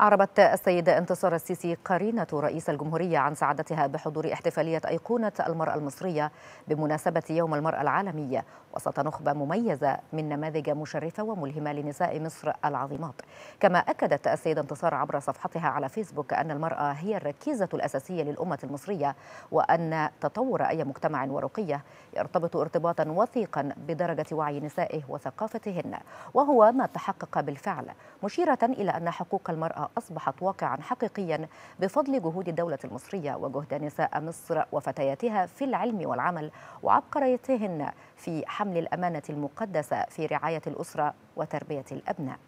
أعربت السيدة انتصار السيسي قرينة رئيس الجمهورية عن سعادتها بحضور احتفالية أيقونة المرأة المصرية بمناسبة يوم المرأة العالمية وسط نخبة مميزة من نماذج مشرفة وملهمة لنساء مصر العظيمات كما أكدت السيدة انتصار عبر صفحتها على فيسبوك أن المرأة هي الركيزة الأساسية للأمة المصرية وأن تطور أي مجتمع ورقية يرتبط ارتباطا وثيقا بدرجة وعي نسائه وثقافتهن وهو ما تحقق بالفعل مشيرة إلى أن حقوق المرأة أصبحت واقعا حقيقيا بفضل جهود الدولة المصرية وجهد نساء مصر وفتياتها في العلم والعمل وعبقريتهن في حمل الأمانة المقدسة في رعاية الأسرة وتربية الأبناء